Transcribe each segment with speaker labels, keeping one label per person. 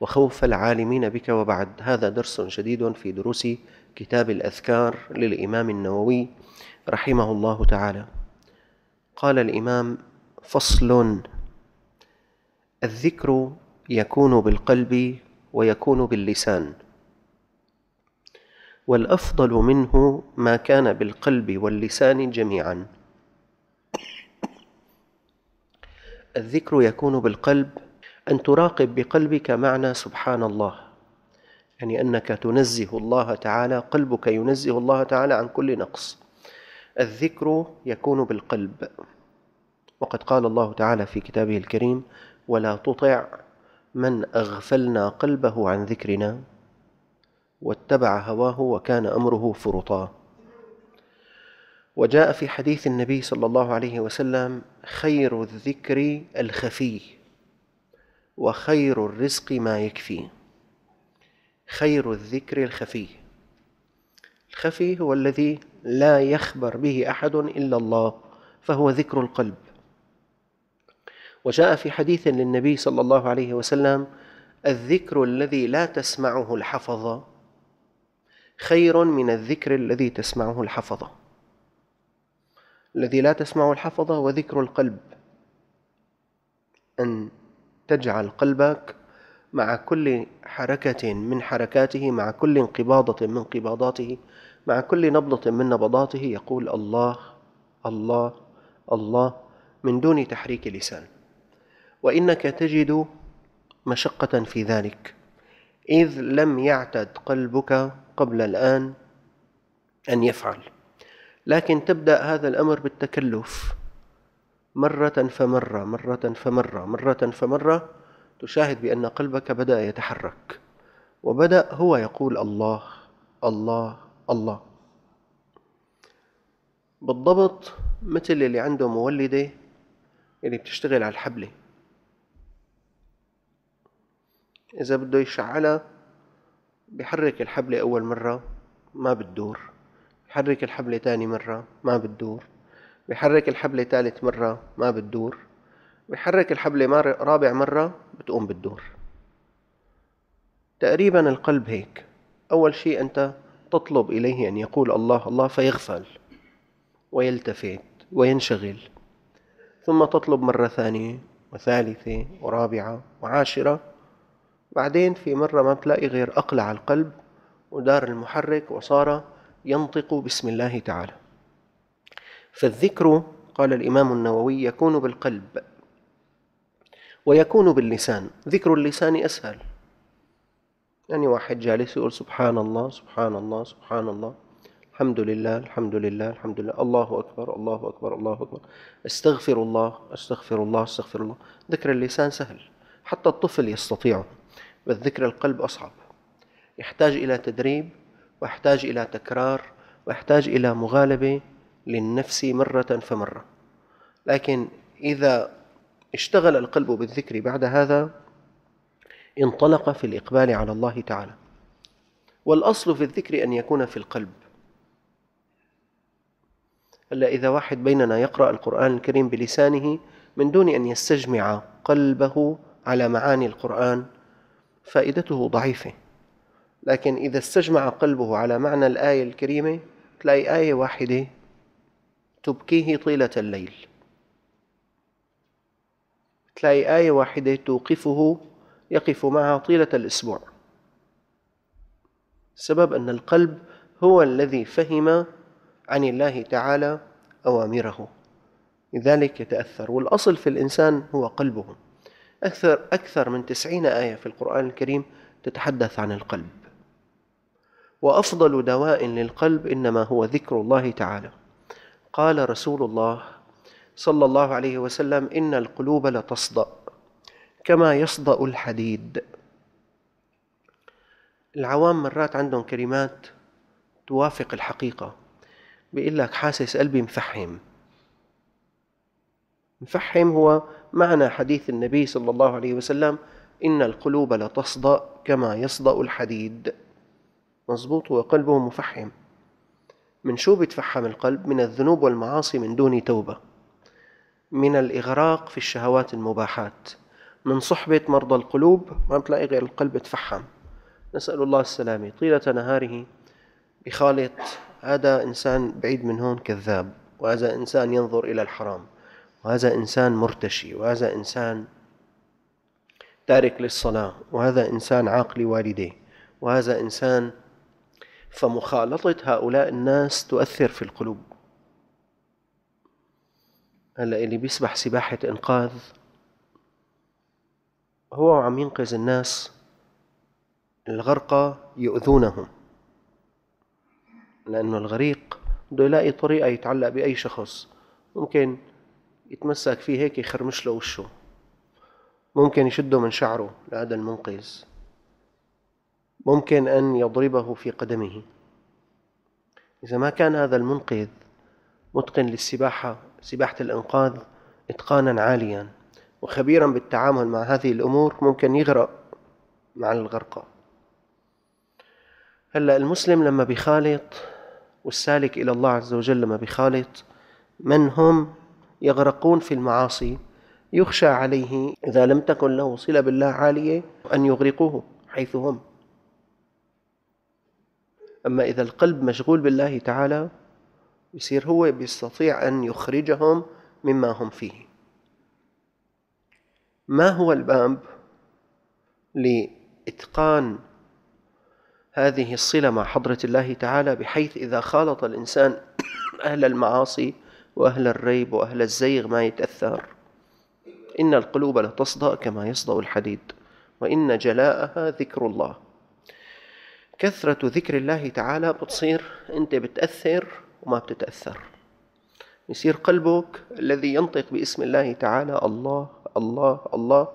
Speaker 1: وخوف العالمين بك وبعد هذا درس جديد في دروس كتاب الأذكار للإمام النووي رحمه الله تعالى قال الإمام فصل الذكر يكون بالقلب ويكون باللسان والافضل منه ما كان بالقلب واللسان جميعا الذكر يكون بالقلب أن تراقب بقلبك معنى سبحان الله يعني أنك تنزه الله تعالى قلبك ينزه الله تعالى عن كل نقص الذكر يكون بالقلب وقد قال الله تعالى في كتابه الكريم ولا تطع من أغفلنا قلبه عن ذكرنا واتبع هواه وكان أمره فرطا وجاء في حديث النبي صلى الله عليه وسلم خير الذكر الخفي وخير الرزق ما يكفي خير الذكر الخفي الخفي هو الذي لا يخبر به احد الا الله فهو ذكر القلب وجاء في حديث للنبي صلى الله عليه وسلم الذكر الذي لا تسمعه الحفظه خير من الذكر الذي تسمعه الحفظه الذي لا تسمعه الحفظه وذكر القلب ان تجعل قلبك مع كل حركة من حركاته مع كل انقباضة من انقباضاته مع كل نبضة من نبضاته يقول الله الله الله من دون تحريك لسان وإنك تجد مشقة في ذلك إذ لم يعتد قلبك قبل الآن أن يفعل لكن تبدأ هذا الأمر بالتكلف مرة فمرة مرة فمرة مرة فمرة تشاهد بأن قلبك بدأ يتحرك وبدأ هو يقول الله الله الله بالضبط مثل اللي عنده مولدة اللي بتشتغل على الحبلة إذا بده يشعلها بحرك الحبلة أول مرة ما بتدور بحرك الحبلة تاني مرة ما بتدور بيحرك الحبلة ثالث مرة ما بتدور بيحرك الحبلة رابع مرة بتقوم بتدور تقريبا القلب هيك أول شيء أنت تطلب إليه أن يقول الله الله فيغفل ويلتفت وينشغل ثم تطلب مرة ثانية وثالثة ورابعة وعاشرة بعدين في مرة ما بتلاقي غير أقلع القلب ودار المحرك وصار ينطق بسم الله تعالى فالذكر قال الإمام النووي يكون بالقلب ويكون باللسان ذكر اللسان أسهل يعني واحد جالس يقول سبحان الله سبحان الله سبحان الله الحمد لله الحمد لله الحمد لله الله أكبر الله أكبر الله أكبر استغفر الله استغفر الله استغفر الله ذكر اللسان سهل حتى الطفل يستطيعه بس ذكر القلب أصعب يحتاج إلى تدريب ويحتاج إلى تكرار ويحتاج إلى مغالبة للنفس مرة فمرة لكن إذا اشتغل القلب بالذكر بعد هذا انطلق في الإقبال على الله تعالى والأصل في الذكر أن يكون في القلب هلا إذا واحد بيننا يقرأ القرآن الكريم بلسانه من دون أن يستجمع قلبه على معاني القرآن فائدته ضعيفة لكن إذا استجمع قلبه على معنى الآية الكريمة تلاقي آية واحدة تبكيه طيلة الليل تلاقي آية واحدة توقفه يقف معها طيلة الأسبوع السبب أن القلب هو الذي فهم عن الله تعالى أوامره لذلك يتأثر والأصل في الإنسان هو قلبه أكثر, أكثر من تسعين آية في القرآن الكريم تتحدث عن القلب وأفضل دواء للقلب إنما هو ذكر الله تعالى قال رسول الله صلى الله عليه وسلم إن القلوب لتصدأ كما يصدأ الحديد العوام مرات عندهم كلمات توافق الحقيقة بيقول لك حاسس قلبي مفحم مفحم هو معنى حديث النبي صلى الله عليه وسلم إن القلوب لتصدأ كما يصدأ الحديد مظبوط وقلبه مفحم من شو بيتفحم القلب من الذنوب والمعاصي من دون توبة من الإغراق في الشهوات المباحات من صحبة مرضى القلوب ما بتلاقي غير القلب تفحم نسأل الله السلامة طيلة نهاره بخالط هذا إنسان بعيد من هون كذاب وهذا إنسان ينظر إلى الحرام وهذا إنسان مرتشي وهذا إنسان تارك للصلاة وهذا إنسان عاق لوالديه وهذا إنسان فمخالطة هؤلاء الناس تؤثر في القلوب هلا اللي بيسبح سباحة إنقاذ هو عم ينقذ الناس الغرقى يؤذونهم لأنه الغريق بده يلاقي طريقة يتعلق بأي شخص ممكن يتمسك فيه هيك يخرمش له وشه ممكن يشده من شعره لهذا المنقذ ممكن أن يضربه في قدمه إذا ما كان هذا المنقذ متقن للسباحة سباحة الإنقاذ إتقانا عاليا وخبيرا بالتعامل مع هذه الأمور ممكن يغرق مع الغرقة هلا المسلم لما بيخالط والسالك إلى الله عز وجل لما بيخالط من هم يغرقون في المعاصي يخشى عليه إذا لم تكن له صلة بالله عالية أن يغرقوه حيث هم أما إذا القلب مشغول بالله تعالى يصير هو بيستطيع أن يخرجهم مما هم فيه ما هو الباب لإتقان هذه الصلة مع حضرة الله تعالى بحيث إذا خالط الإنسان أهل المعاصي وأهل الريب وأهل الزيغ ما يتأثر إن القلوب لتصدأ كما يصدأ الحديد وإن جلاءها ذكر الله كثرة ذكر الله تعالى بتصير أنت بتأثر وما بتتأثر يصير قلبك الذي ينطق باسم الله تعالى الله الله الله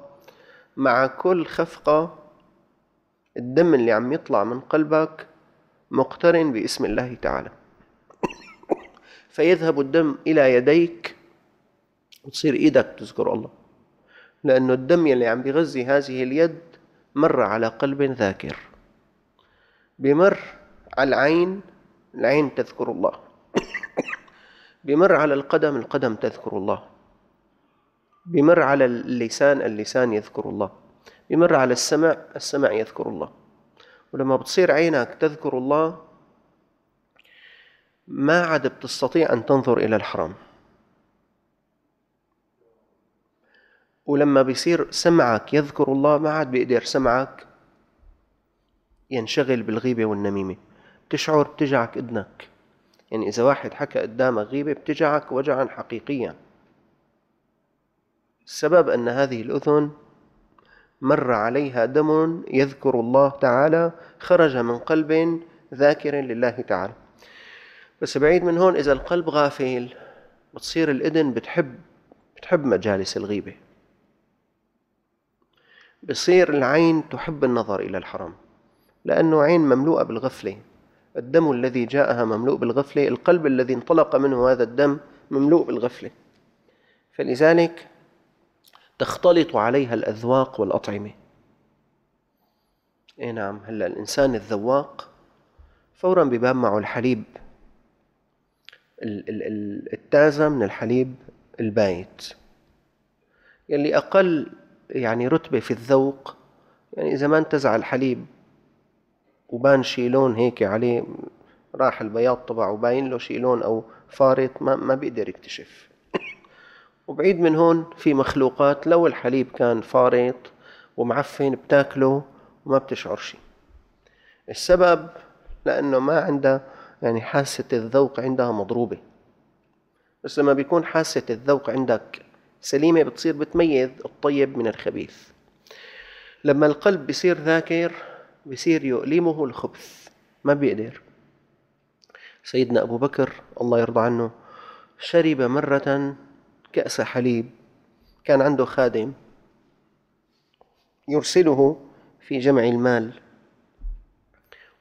Speaker 1: مع كل خفقة الدم اللي عم يطلع من قلبك مقترن باسم الله تعالى فيذهب الدم إلى يديك وتصير إيدك تذكر الله لأنه الدم اللي عم بيغذي هذه اليد مر على قلب ذاكر بمر على العين العين تذكر الله بمر على القدم القدم تذكر الله بمر على اللسان اللسان يذكر الله بمر على السمع السمع يذكر الله ولما بتصير عينك تذكر الله ما عاد بتستطيع أن تنظر إلى الحرام ولما بيصير سمعك يذكر الله ما عاد بيقدر سمعك ينشغل بالغيبة والنميمة بتشعر بتجعك إذنك يعني إذا واحد حكى قدامك غيبة بتجعك وجعا حقيقيا السبب أن هذه الأذن مر عليها دم يذكر الله تعالى خرج من قلب ذاكر لله تعالى بس بعيد من هون إذا القلب غافل بتصير الإذن بتحب بتحب مجالس الغيبة بصير العين تحب النظر إلى الحرام لأنه عين مملوءة بالغفلة الدم الذي جاءها مملوء بالغفلة القلب الذي انطلق منه هذا الدم مملوء بالغفلة فلذلك تختلط عليها الأذواق والأطعمة إيه نعم هلا الإنسان الذواق فورا بباب معه الحليب التازة من الحليب البايت يلي أقل يعني رتبة في الذوق يعني إذا ما انتزع الحليب وبان شي لون هيك عليه راح البياض تبعه وباين له شي لون او فارط ما, ما بيقدر يكتشف وبعيد من هون في مخلوقات لو الحليب كان فارط ومعفن بتاكله وما بتشعر شي السبب لانه ما عندها يعني حاسة الذوق عندها مضروبة بس لما بيكون حاسة الذوق عندك سليمة بتصير بتميز الطيب من الخبيث لما القلب بصير ذاكر بيصير يؤلمه الخبث ما بيقدر سيدنا أبو بكر الله يرضى عنه شرب مرة كأس حليب كان عنده خادم يرسله في جمع المال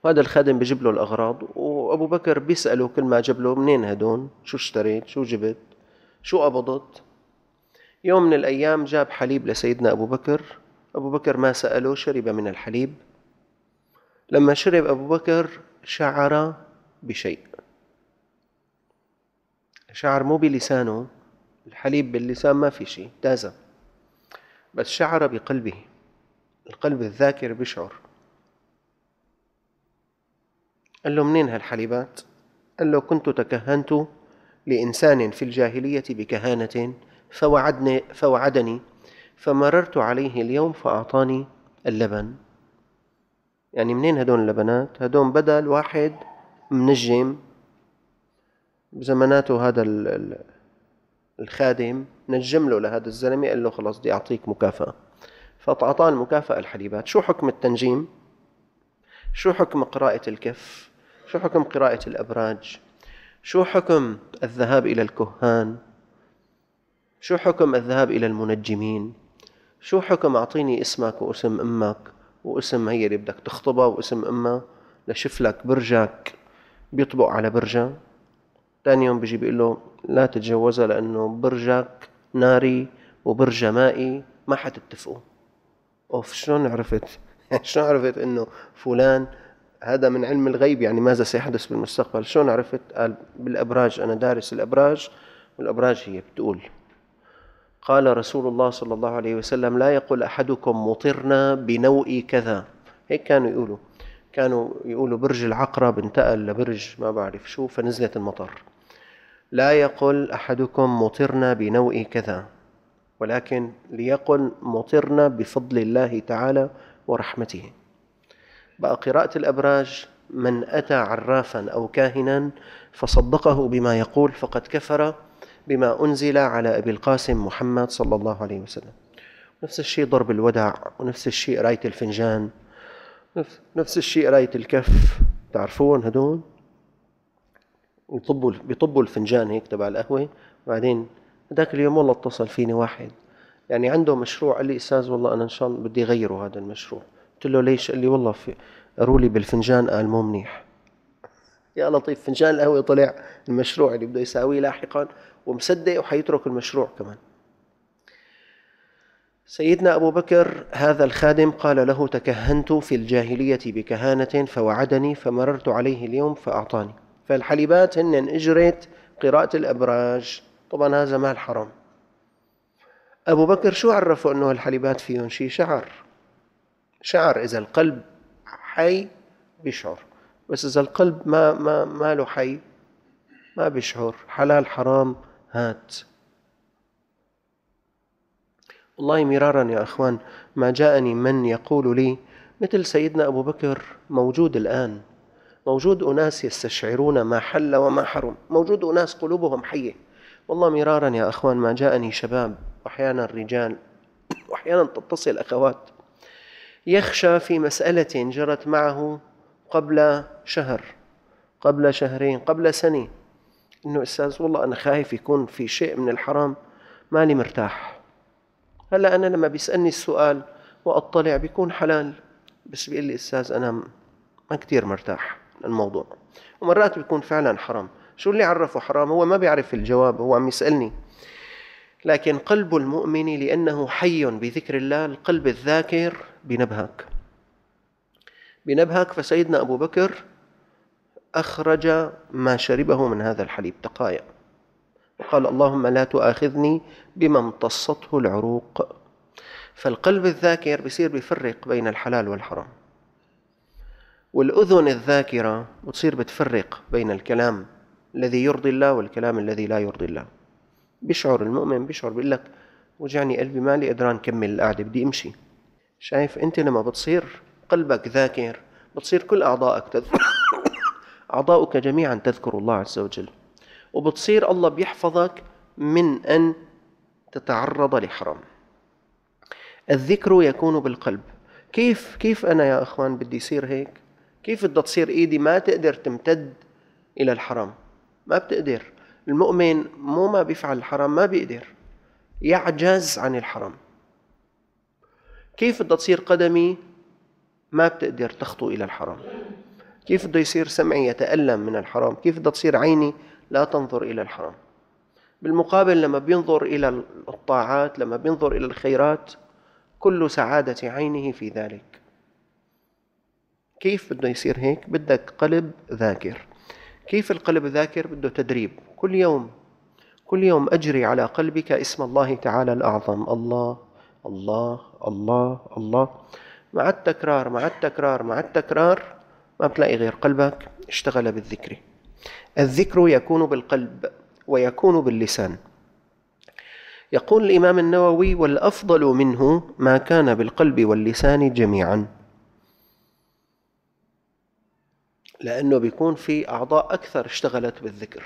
Speaker 1: وهذا الخادم بجيب له الأغراض وأبو بكر بيسأله كل ما جاب له منين هدون شو اشتريت شو جبت شو قبضت يوم من الأيام جاب حليب لسيدنا أبو بكر أبو بكر ما سأله شرب من الحليب لما شرب أبو بكر شعر بشيء شعر مو بلسانه الحليب باللسان ما في شيء تازة بس شعر بقلبه القلب الذاكر بشعر قال له منين هالحليبات قال له كنت تكهنت لإنسان في الجاهلية بكهانة فوعدني, فوعدني فمررت عليه اليوم فأعطاني اللبن يعني منين هدول البنات هدول بدل واحد منجم بزماناته هذا الخادم نجم له لهذا الزلمه قال له خلص بدي اعطيك مكافاه فاعطاه المكافاه الحليبات شو حكم التنجيم شو حكم قراءه الكف شو حكم قراءه الابراج شو حكم الذهاب الى الكهان شو حكم الذهاب الى المنجمين شو حكم اعطيني اسمك واسم امك واسم هي اللي بدك تخطبها واسم امها لشف لك برجك بيطبق على برجها تاني يوم بيجي بيقول له لا تتجوزها لانه برجك ناري وبرجها مائي ما حتتفقوا اوف شلون عرفت؟ شلون عرفت انه فلان هذا من علم الغيب يعني ماذا سيحدث بالمستقبل شلون عرفت قال بالابراج انا دارس الابراج والابراج هي بتقول قال رسول الله صلى الله عليه وسلم لا يقول أحدكم مطرنا بنوء كذا هيك كانوا يقولوا كانوا يقولوا برج العقرب انتقل لبرج ما بعرف شو فنزلت المطر لا يقل أحدكم مطرنا بنوء كذا ولكن ليقل مطرنا بفضل الله تعالى ورحمته بقى قراءة الأبراج من أتى عرافا أو كاهنا فصدقه بما يقول فقد كفر بما أنزل على أبي القاسم محمد صلى الله عليه وسلم نفس الشيء ضرب الودع ونفس الشيء قراية الفنجان نفس, نفس الشيء قراية الكف تعرفون هدول يطبوا بيطبوا الفنجان هيك تبع القهوة بعدين هذاك اليوم والله اتصل فيني واحد يعني عنده مشروع قال لي استاذ والله انا ان شاء الله بدي اغيره هذا المشروع قلت له ليش قال لي والله في قالوا لي بالفنجان قال مو منيح يا لطيف فنجان القهوه طلع المشروع اللي بده يساويه لاحقا ومصدق وحيترك المشروع كمان سيدنا أبو بكر هذا الخادم قال له تكهنت في الجاهلية بكهانة فوعدني فمررت عليه اليوم فأعطاني فالحليبات هن إجرت قراءة الأبراج طبعا هذا مال حرام أبو بكر شو عرفوا أنه الحليبات فيهم شيء شعر شعر إذا القلب حي بيشعر بس إذا القلب ما ما ما له حي ما بيشعر حلال حرام هات والله مرارا يا اخوان ما جاءني من يقول لي مثل سيدنا ابو بكر موجود الان موجود اناس يستشعرون ما حل وما حرم موجود اناس قلوبهم حيه والله مرارا يا اخوان ما جاءني شباب واحيانا رجال واحيانا تتصل اخوات يخشى في مساله جرت معه قبل شهر قبل شهرين قبل سنه انه استاذ والله انا خايف يكون في شيء من الحرام مالي مرتاح هلا انا لما بيسالني السؤال واطلع بيكون حلال بس بيقول لي استاذ انا ما كثير مرتاح الموضوع ومرات بيكون فعلا حرام شو اللي عرفه حرام هو ما بيعرف الجواب هو عم يسالني لكن قلب المؤمن لانه حي بذكر الله القلب الذاكر بنبهك بنبهك فسيدنا ابو بكر أخرج ما شربه من هذا الحليب تقايا وقال اللهم لا تؤاخذني بما امتصته العروق فالقلب الذاكر بصير بيفرق بين الحلال والحرام والأذن الذاكرة بتصير بتفرق بين الكلام الذي يرضي الله والكلام الذي لا يرضي الله بيشعر المؤمن بيشعر بيقول لك وجعني قلبي لي قدران كمل القعدة بدي امشي شايف انت لما بتصير قلبك ذاكر بتصير كل اعضائك تذكر أعضاؤك جميعا تذكر الله عز وجل وبتصير الله بيحفظك من أن تتعرض لحرام الذكر يكون بالقلب كيف كيف أنا يا إخوان بدي يصير هيك كيف بدها تصير إيدي ما تقدر تمتد إلى الحرام ما بتقدر المؤمن مو ما بيفعل الحرام ما بيقدر يعجز عن الحرام كيف بدها تصير قدمي ما بتقدر تخطو إلى الحرام كيف بده يصير سمعي يتألم من الحرام كيف بدها تصير عيني لا تنظر إلى الحرام بالمقابل لما بينظر إلى الطاعات لما بينظر إلى الخيرات كل سعادة عينه في ذلك كيف بده يصير هيك بدك قلب ذاكر كيف القلب ذاكر بده تدريب كل يوم كل يوم أجري على قلبك اسم الله تعالى الأعظم الله الله الله الله مع التكرار مع التكرار مع التكرار ما بتلاقي غير قلبك اشتغل بالذكر الذكر يكون بالقلب ويكون باللسان يقول الإمام النووي والأفضل منه ما كان بالقلب واللسان جميعا لأنه بيكون في أعضاء أكثر اشتغلت بالذكر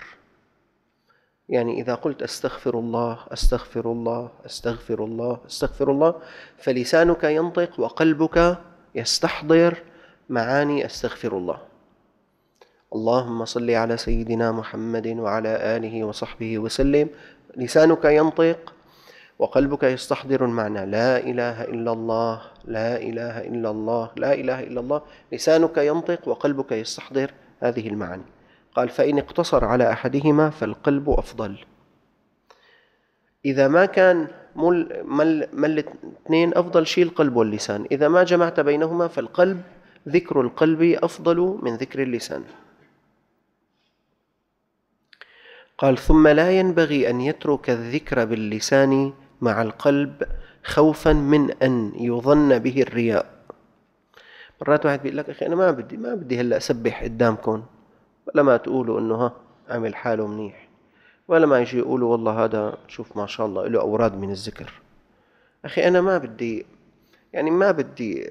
Speaker 1: يعني إذا قلت أستغفر الله أستغفر الله أستغفر الله أستغفر الله فلسانك ينطق وقلبك يستحضر معاني استغفر الله اللهم صل على سيدنا محمد وعلى اله وصحبه وسلم لسانك ينطق وقلبك يستحضر المعنى لا اله الا الله لا اله الا الله لا اله الا الله لسانك ينطق وقلبك يستحضر هذه المعاني قال فان اقتصر على احدهما فالقلب افضل اذا ما كان مل مل, مل اثنين افضل شيء القلب واللسان اذا ما جمعت بينهما فالقلب ذكر القلب أفضل من ذكر اللسان قال ثم لا ينبغي أن يترك الذكر باللسان مع القلب خوفا من أن يظن به الرياء مرات واحد بيقول لك أخي أنا ما بدي ما بدي هلأ أسبح قدامكم ولا ما تقولوا إنه ها عمل حاله منيح ولا ما يجي يقولوا والله هذا شوف ما شاء الله له أوراد من الذكر أخي أنا ما بدي يعني ما بدي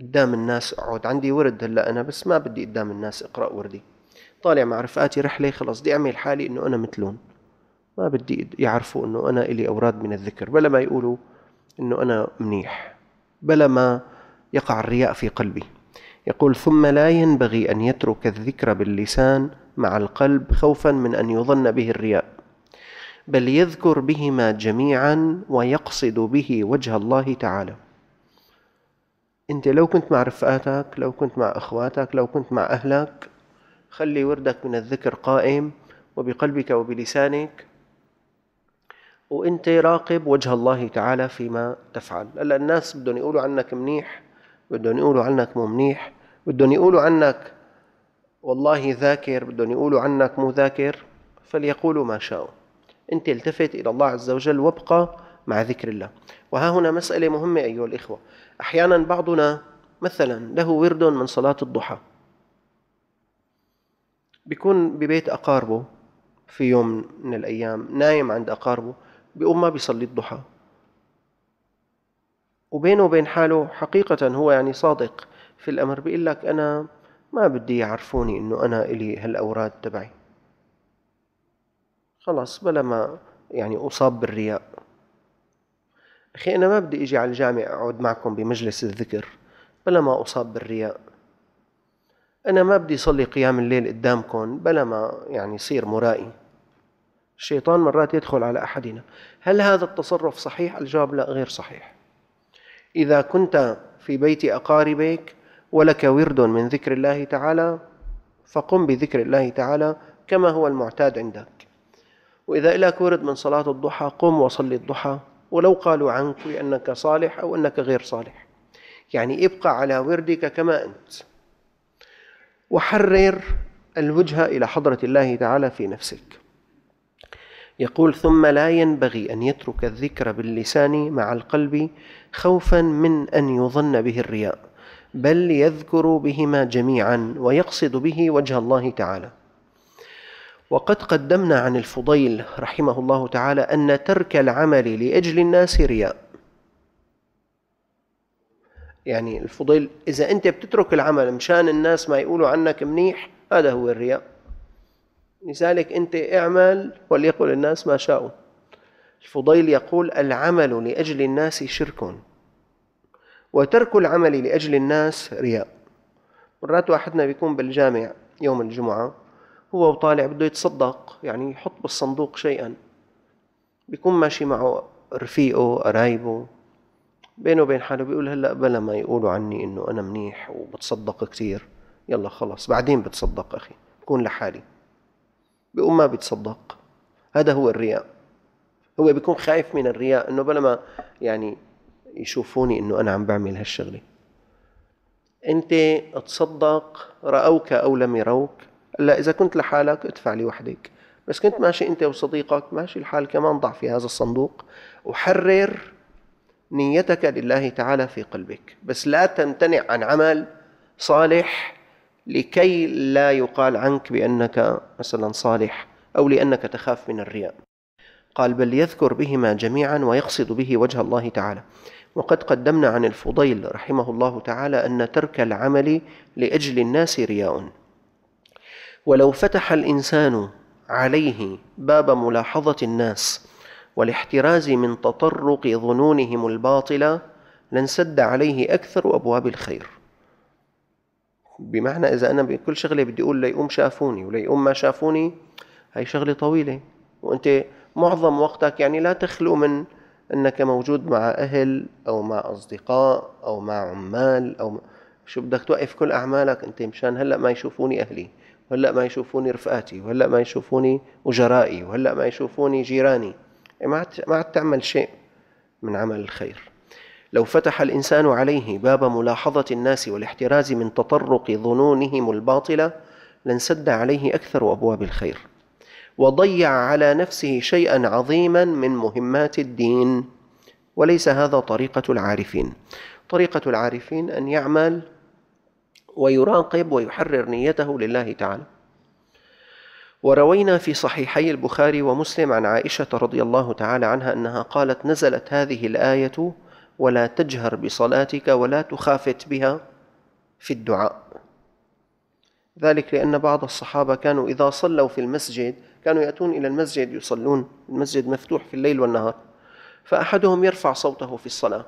Speaker 1: قدام الناس اقعد عندي ورد هلا انا بس ما بدي قدام الناس اقرا وردي طالع مع رفقاتي رحله خلص بدي اعمل حالي انه انا مثلهم ما بدي يعرفوا انه انا الي اوراد من الذكر بلا ما يقولوا انه انا منيح بلا ما يقع الرياء في قلبي يقول ثم لا ينبغي ان يترك الذكر باللسان مع القلب خوفا من ان يظن به الرياء بل يذكر بهما جميعا ويقصد به وجه الله تعالى انت لو كنت مع رفقاتك لو كنت مع اخواتك لو كنت مع اهلك خلي وردك من الذكر قائم وبقلبك وبلسانك وانت راقب وجه الله تعالى فيما تفعل هلا الناس بدهم يقولوا عنك منيح بدهم يقولوا عنك مو منيح بدهم يقولوا عنك والله ذاكر بدهم يقولوا عنك مو ذاكر فليقولوا ما شاءوا انت التفت الى الله عز وجل وابقى مع ذكر الله وها هنا مسألة مهمة أيها الإخوة أحيانا بعضنا مثلا له ورد من صلاة الضحى بيكون ببيت أقاربه في يوم من الأيام نايم عند أقاربه بيقوم ما بيصلي الضحى وبينه وبين حاله حقيقة هو يعني صادق في الأمر بيقول لك أنا ما بدي يعرفوني إنه أنا إلي هالأوراد تبعي خلاص بلا ما يعني أصاب بالرياء أخي أنا ما بدي أجي على الجامع أقعد معكم بمجلس الذكر بلا ما أصاب بالرياء أنا ما بدي صلي قيام الليل قدامكم بلا ما يعني يصير مرائي الشيطان مرات يدخل على أحدنا هل هذا التصرف صحيح؟ الجواب لا غير صحيح إذا كنت في بيت أقاربك ولك ورد من ذكر الله تعالى فقم بذكر الله تعالى كما هو المعتاد عندك وإذا لك ورد من صلاة الضحى قم وصلي الضحى ولو قالوا عنك بأنك صالح أو أنك غير صالح يعني ابقى على وردك كما أنت وحرر الوجه إلى حضرة الله تعالى في نفسك يقول ثم لا ينبغي أن يترك الذكر باللسان مع القلب خوفا من أن يظن به الرياء بل يذكر بهما جميعا ويقصد به وجه الله تعالى وقد قدمنا عن الفضيل رحمه الله تعالى أن ترك العمل لأجل الناس رياء يعني الفضيل إذا أنت بتترك العمل مشان الناس ما يقولوا عنك منيح هذا هو الرياء لذلك أنت اعمل وليقل الناس ما شاءوا الفضيل يقول العمل لأجل الناس شرك وترك العمل لأجل الناس رياء مرات واحدنا بيكون بالجامع يوم الجمعة هو وطالع بده يتصدق يعني يحط بالصندوق شيئا بيكون ماشي معه رفيقه قرايبه بينه وبين حاله بيقول هلا بلا ما يقولوا عني انه انا منيح وبتصدق كثير يلا خلص بعدين بتصدق اخي بكون لحالي بيقوم ما بيتصدق هذا هو الرياء هو بيكون خايف من الرياء انه بلا ما يعني يشوفوني انه انا عم بعمل هالشغله انت تصدق راوك او لم يروك هلا اذا كنت لحالك ادفع لوحدك بس كنت ماشي انت وصديقك ماشي الحال كمان ضع في هذا الصندوق وحرر نيتك لله تعالى في قلبك بس لا تمتنع عن عمل صالح لكي لا يقال عنك بانك مثلا صالح او لانك تخاف من الرياء قال بل يذكر بهما جميعا ويقصد به وجه الله تعالى وقد قدمنا عن الفضيل رحمه الله تعالى ان ترك العمل لاجل الناس رياء ولو فتح الانسان عليه باب ملاحظه الناس والاحتراز من تطرق ظنونهم الباطله لانسد عليه اكثر ابواب الخير بمعنى اذا انا بكل شغله بدي اقول ليقوم شافوني وليقوم ما شافوني هي شغله طويله وانت معظم وقتك يعني لا تخلو من انك موجود مع اهل او مع اصدقاء او مع عمال او شو بدك توقف كل أعمالك أنت مشان هلأ ما يشوفوني أهلي وهلأ ما يشوفوني رفقاتي وهلأ ما يشوفوني أجرائي وهلأ ما يشوفوني جيراني إيه، ما عاد تعمل شيء من عمل الخير لو فتح الإنسان عليه باب ملاحظة الناس والاحتراز من تطرق ظنونهم الباطلة لانسد عليه أكثر أبواب الخير وضيع على نفسه شيئا عظيما من مهمات الدين وليس هذا طريقة العارفين طريقة العارفين أن يعمل ويراقب ويحرر نيته لله تعالى وروينا في صحيحي البخاري ومسلم عن عائشة رضي الله تعالى عنها أنها قالت نزلت هذه الآية ولا تجهر بصلاتك ولا تخافت بها في الدعاء ذلك لأن بعض الصحابة كانوا إذا صلوا في المسجد كانوا يأتون إلى المسجد يصلون المسجد مفتوح في الليل والنهار فأحدهم يرفع صوته في الصلاة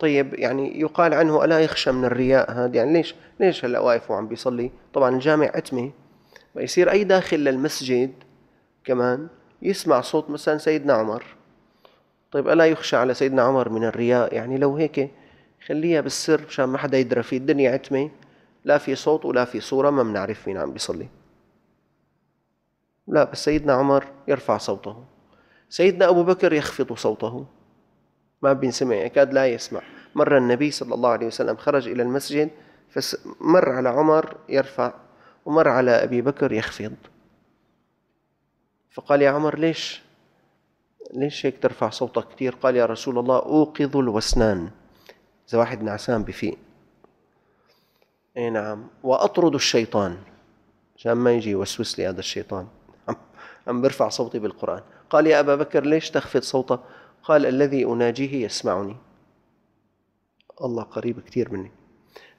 Speaker 1: طيب يعني يقال عنه ألا يخشى من الرياء هذا يعني ليش ليش هلا واقف وعم بيصلي طبعا الجامع عتمة فيصير أي داخل للمسجد كمان يسمع صوت مثلا سيدنا عمر طيب ألا يخشى على سيدنا عمر من الرياء يعني لو هيك خليها بالسر مشان ما حدا يدرى في الدنيا عتمة لا في صوت ولا في صورة ما بنعرف مين عم بيصلي لا بس سيدنا عمر يرفع صوته سيدنا أبو بكر يخفض صوته ما بينسمع يكاد يعني لا يسمع مرة النبي صلى الله عليه وسلم خرج إلى المسجد فمر على عمر يرفع ومر على أبي بكر يخفض فقال يا عمر ليش ليش هيك ترفع صوتك كثير قال يا رسول الله أوقظ الوسنان إذا واحد نعسان بفيق اي نعم واطرد الشيطان عشان ما يجي يوسوس لي هذا الشيطان عم برفع صوتي بالقران قال يا ابا بكر ليش تخفض صوتك قال الذي أناجيه يسمعني الله قريب كثير مني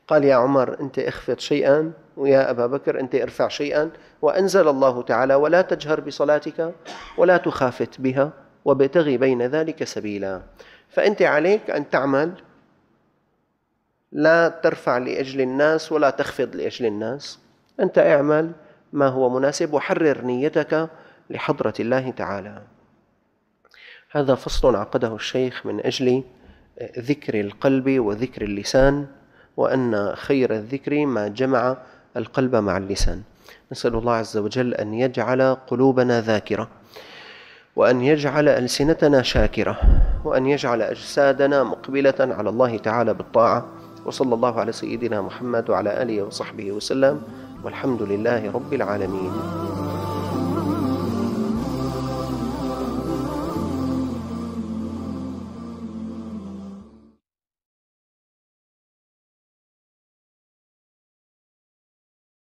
Speaker 1: قال يا عمر أنت اخفض شيئا ويا أبا بكر أنت ارفع شيئا وأنزل الله تعالى ولا تجهر بصلاتك ولا تخافت بها وابتغي بين ذلك سبيلا فأنت عليك أن تعمل لا ترفع لأجل الناس ولا تخفض لأجل الناس أنت اعمل ما هو مناسب وحرر نيتك لحضرة الله تعالى هذا فصل عقده الشيخ من أجل آه، ذكر القلب وذكر اللسان وأن خير الذكر ما جمع القلب مع اللسان نسأل الله عز وجل أن يجعل قلوبنا ذاكرة وأن يجعل ألسنتنا شاكرة وأن يجعل أجسادنا مقبلة على الله تعالى بالطاعة وصلى الله على سيدنا محمد وعلى آله وصحبه وسلم والحمد لله رب العالمين